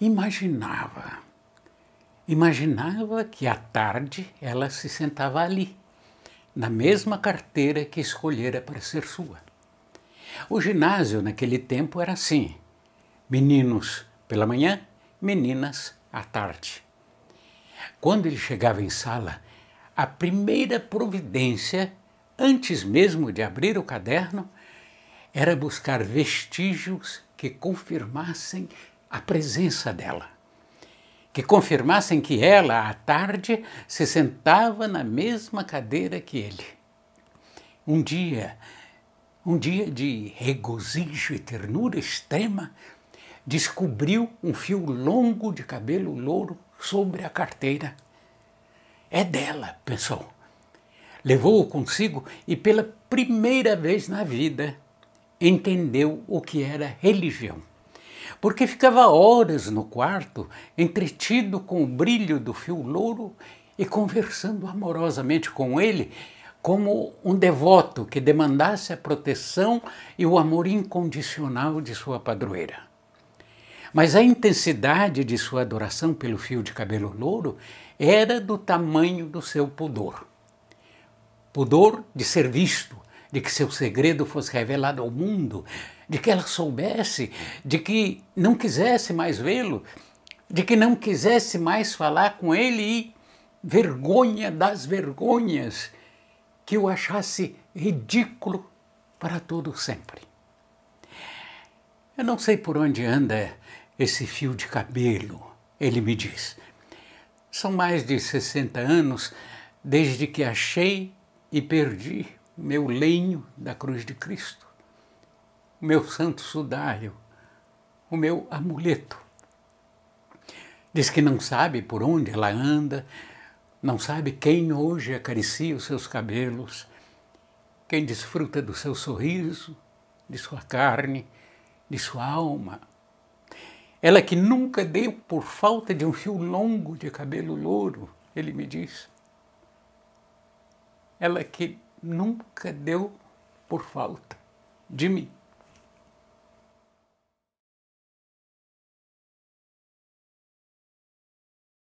imaginava, imaginava que à tarde ela se sentava ali, na mesma carteira que escolhera para ser sua. O ginásio naquele tempo era assim: meninos pela manhã, meninas à tarde. Quando ele chegava em sala, a primeira providência, antes mesmo de abrir o caderno, era buscar vestígios que confirmassem a presença dela, que confirmassem que ela, à tarde, se sentava na mesma cadeira que ele. Um dia, um dia de regozijo e ternura extrema, descobriu um fio longo de cabelo louro sobre a carteira. É dela, pensou. Levou-o consigo e, pela primeira vez na vida, entendeu o que era religião porque ficava horas no quarto, entretido com o brilho do fio louro e conversando amorosamente com ele, como um devoto que demandasse a proteção e o amor incondicional de sua padroeira. Mas a intensidade de sua adoração pelo fio de cabelo louro era do tamanho do seu pudor. Pudor de ser visto, de que seu segredo fosse revelado ao mundo, de que ela soubesse, de que não quisesse mais vê-lo, de que não quisesse mais falar com ele e, vergonha das vergonhas, que o achasse ridículo para todo sempre. Eu não sei por onde anda esse fio de cabelo, ele me diz. São mais de 60 anos desde que achei e perdi o meu lenho da cruz de Cristo, o meu santo sudário, o meu amuleto. Diz que não sabe por onde ela anda, não sabe quem hoje acaricia os seus cabelos, quem desfruta do seu sorriso, de sua carne, de sua alma. Ela que nunca deu por falta de um fio longo de cabelo louro, ele me diz. Ela que nunca deu por falta de mim.